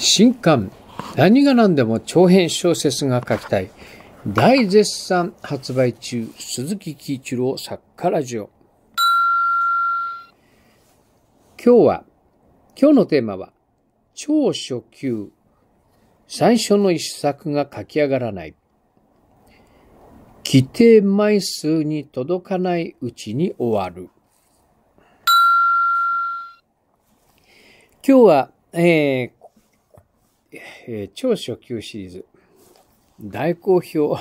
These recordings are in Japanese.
新刊、何が何でも長編小説が書きたい。大絶賛発売中、鈴木喜一郎作家ラジオ。今日は、今日のテーマは、超初級、最初の一作が書き上がらない。規定枚数に届かないうちに終わる。今日は、えー、えー、超初級シリーズ。大好評。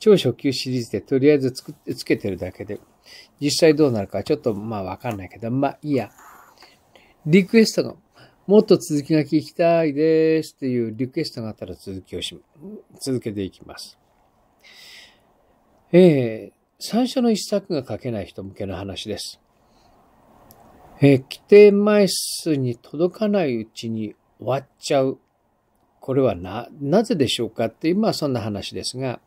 超初級シリーズでとりあえずつくつけてるだけで、実際どうなるかちょっとまあわかんないけど、まあいいや。リクエストが、もっと続きが聞きたいですっていうリクエストがあったら続きをし、続けていきます。えー、最初の一作が書けない人向けの話です。えー、規定枚数に届かないうちに終わっちゃう。これはな、なぜでしょうかっていう、まあそんな話ですが、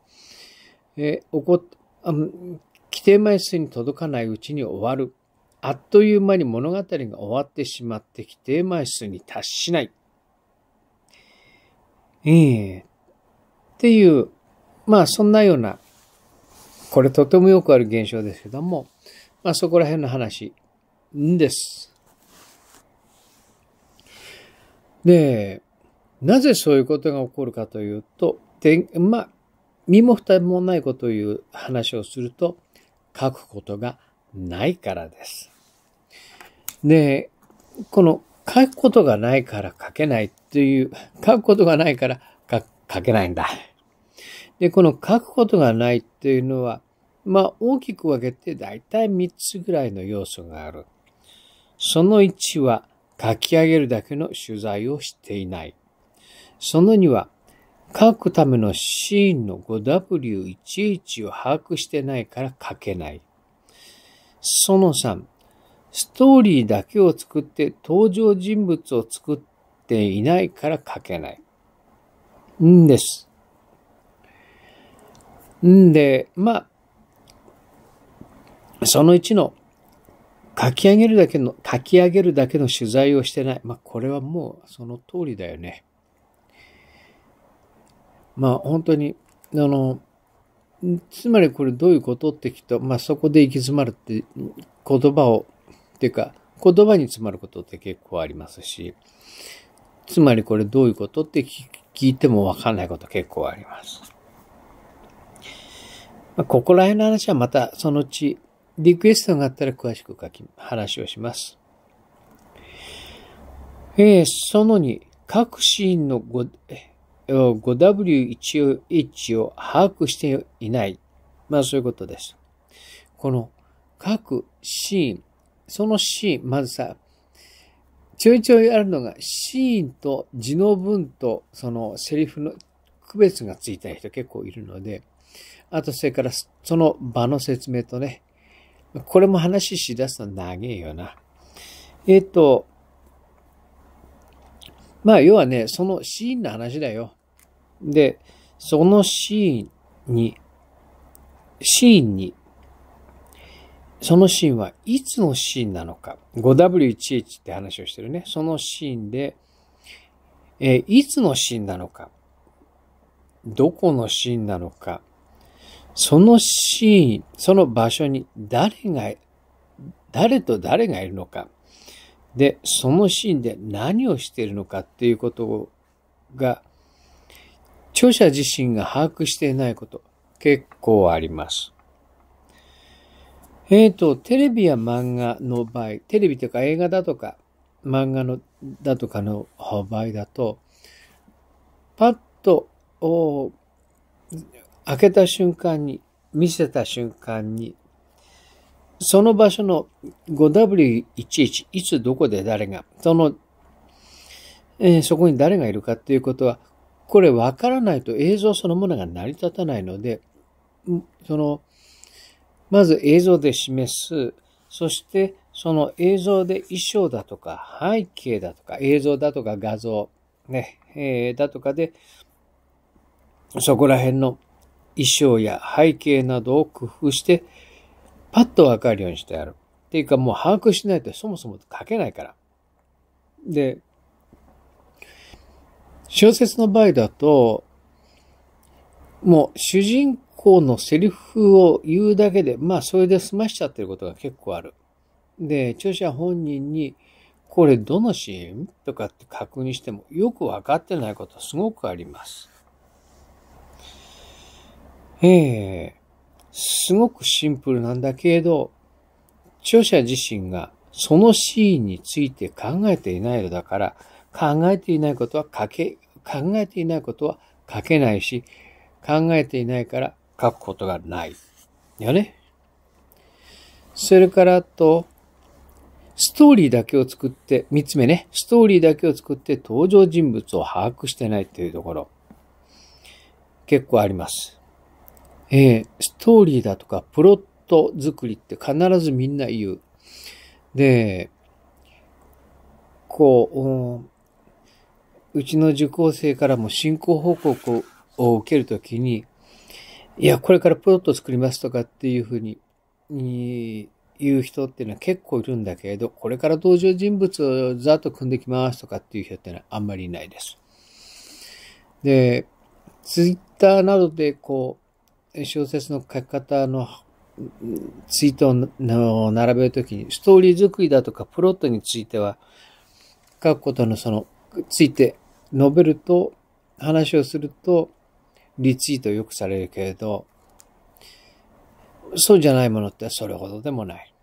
え起こ規定枚数に届かないうちに終わる。あっという間に物語が終わってしまって規定枚数に達しない。ええー、っていう、まあそんなような、これとてもよくある現象ですけども、まあそこら辺の話んです。で、なぜそういうことが起こるかというと、でまあ、身も蓋もないことを言う話をすると、書くことがないからです。で、この書くことがないから書けないっていう、書くことがないから書けないんだ。で、この書くことがないっていうのは、まあ大きく分けて大体3つぐらいの要素がある。その1は、書き上げるだけの取材をしていない。そのには、書くためのシーンの 5W11 を把握してないから書けない。その3、ストーリーだけを作って登場人物を作っていないから書けない。んです。んで、まあ、その1の書き上げるだけの、書き上げるだけの取材をしてない。まあ、これはもうその通りだよね。まあ、本当に、あの、つまりこれどういうことって聞くと、まあ、そこで行き詰まるって言葉を、っていうか、言葉に詰まることって結構ありますし、つまりこれどういうことって聞いてもわかんないこと結構あります。まあ、ここら辺の話はまたそのうちリクエストがあったら詳しく書き、話をします。えー、その2、各シーンの 5, 5W1 h を把握していない。まあそういうことです。この各シーン、そのシーン、まずさ、ちょいちょいあるのが、シーンと字の文とそのセリフの区別がついた人結構いるので、あとそれからその場の説明とね、これも話し出すの長えよな。えっ、と、まあ、要はね、そのシーンの話だよ。で、そのシーンに、シーンに、そのシーンはいつのシーンなのか。5W1H って話をしてるね。そのシーンで、えー、いつのシーンなのか。どこのシーンなのか。そのシーン、その場所に誰が、誰と誰がいるのか、で、そのシーンで何をしているのかっていうことが、著者自身が把握していないこと、結構あります。えっ、ー、と、テレビや漫画の場合、テレビとか映画だとか、漫画のだとかの場合だと、パッと、開けた瞬間に、見せた瞬間に、その場所の 5W11、いつどこで誰が、その、えー、そこに誰がいるかということは、これわからないと映像そのものが成り立たないので、その、まず映像で示す、そしてその映像で衣装だとか背景だとか映像だとか画像、ね、えー、だとかで、そこら辺の衣装や背景などを工夫して、パッとわかるようにしてある。っていうかもう把握しないとそもそも書けないから。で、小説の場合だと、もう主人公のセリフを言うだけで、まあそれで済ましちゃってることが結構ある。で、著者本人に、これどのシーンとかって確認してもよくわかってないことすごくあります。えー、すごくシンプルなんだけれど、著者自身がそのシーンについて考えていないのだから、考えていないことは書け、考えていないことは書けないし、考えていないから書くことがない。よね。それからあと、ストーリーだけを作って、三つ目ね、ストーリーだけを作って登場人物を把握してないっていうところ、結構あります。えー、ストーリーだとかプロット作りって必ずみんな言う。で、こう、うちの受講生からも進行報告を受けるときに、いや、これからプロット作りますとかっていうふうに、に言う人っていうのは結構いるんだけれど、これから登場人物をざっと組んできますとかっていう人ってのはあんまりいないです。で、ツイッターなどでこう、小説の書き方のツイートを並べるときに、ストーリー作りだとかプロットについては、書くことのその、ついて述べると、話をすると、リツイートよくされるけれど、そうじゃないものってそれほどでもない。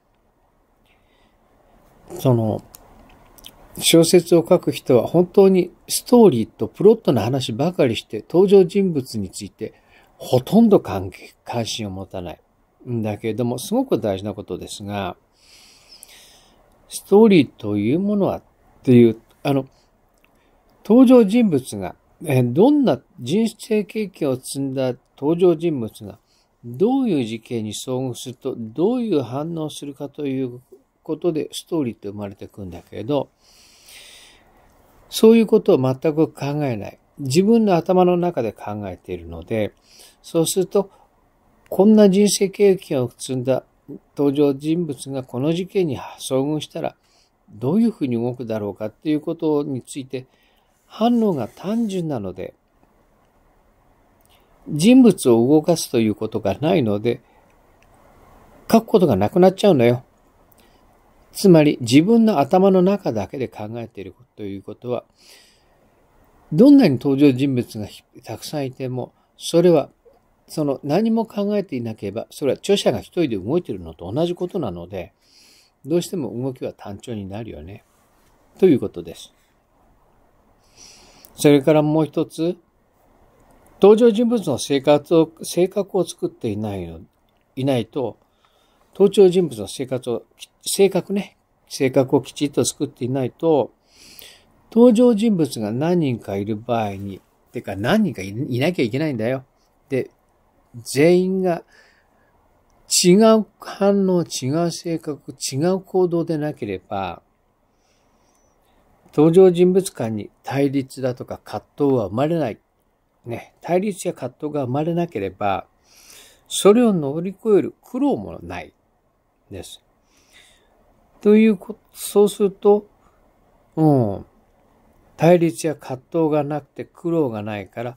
その、小説を書く人は本当にストーリーとプロットの話ばかりして登場人物についてほとんど関係関心を持たない。んだけれども、すごく大事なことですが、ストーリーというものはっていう、あの、登場人物が、えどんな人生経験を積んだ登場人物が、どういう事件に遭遇すると、どういう反応するかということで、ストーリーって生まれていくんだけれど、そういうことを全く考えない。自分の頭の中で考えているので、そうすると、こんな人生経験を積んだ登場人物がこの事件に遭遇したら、どういうふうに動くだろうかっていうことについて、反応が単純なので、人物を動かすということがないので、書くことがなくなっちゃうのよ。つまり自分の頭の中だけで考えているということは、どんなに登場人物がたくさんいても、それは、その何も考えていなければ、それは著者が一人で動いているのと同じことなので、どうしても動きは単調になるよね。ということです。それからもう一つ、登場人物の生活を、性格を作っていないの、いないと、登場人物の生活を、性格ね、性格をきちっと作っていないと、登場人物が何人かいる場合に、てか何人かいなきゃいけないんだよ。で、全員が違う反応、違う性格、違う行動でなければ、登場人物間に対立だとか葛藤は生まれない。ね、対立や葛藤が生まれなければ、それを乗り越える苦労もない。です。ということ、そうすると、うん、対立や葛藤がなくて苦労がないから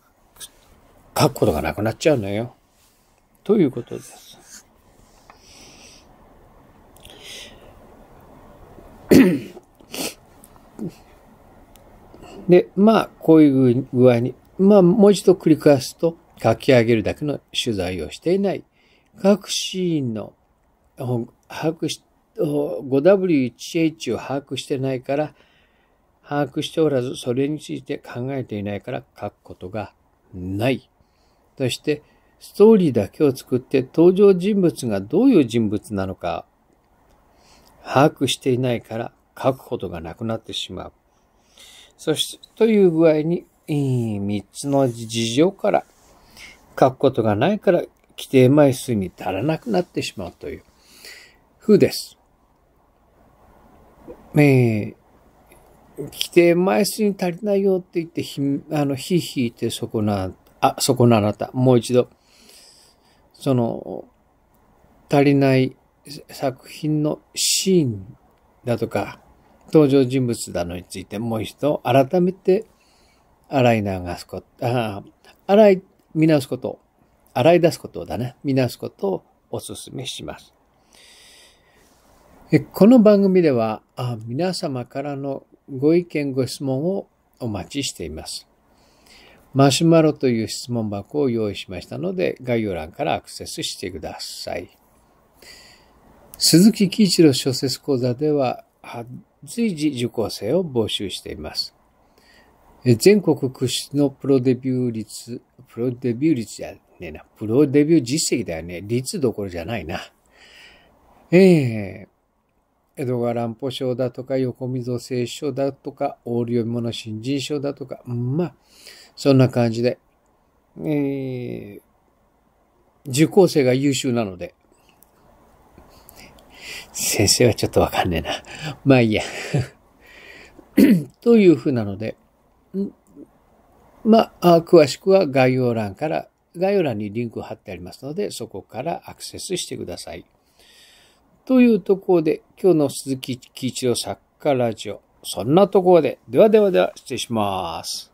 書くことがなくなっちゃうのよ。ということです。で、まあ、こういう具合に、まあ、もう一度繰り返すと、書き上げるだけの取材をしていない。各シーンの、把握し、5WH を把握してないから、把握しておらず、それについて考えていないから書くことがない。そして、ストーリーだけを作って登場人物がどういう人物なのか、把握していないから書くことがなくなってしまう。そして、という具合に、3つの事情から書くことがないから規定枚数に足らなくなってしまうという風です。えー来て枚数に足りないよって言って、ひ、あの、ひひいてそこな、あ、そこのあなた、もう一度、その、足りない作品のシーンだとか、登場人物だのについてもう一度改めて洗い流すこと、あ洗い、見直すこと、洗い出すことだね。見直すことをお勧めします。この番組では、皆様からのご意見、ご質問をお待ちしています。マシュマロという質問箱を用意しましたので、概要欄からアクセスしてください。鈴木喜一郎小説講座では、随時受講生を募集しています。全国屈指のプロデビュー率、プロデビュー率じゃねえな、プロデビュー実績だよね。率どころじゃないな。ええー江戸川乱歩賞だとか、横溝聖書だとか、オール読み物新人賞だとか、まあ、そんな感じで、えー、受講生が優秀なので、先生はちょっとわかんねえな。まあいいや。というふうなので、まあ、詳しくは概要欄から、概要欄にリンクを貼ってありますので、そこからアクセスしてください。というところで、今日の鈴木喜一郎作家ラジオ、そんなところで、ではではでは、失礼します。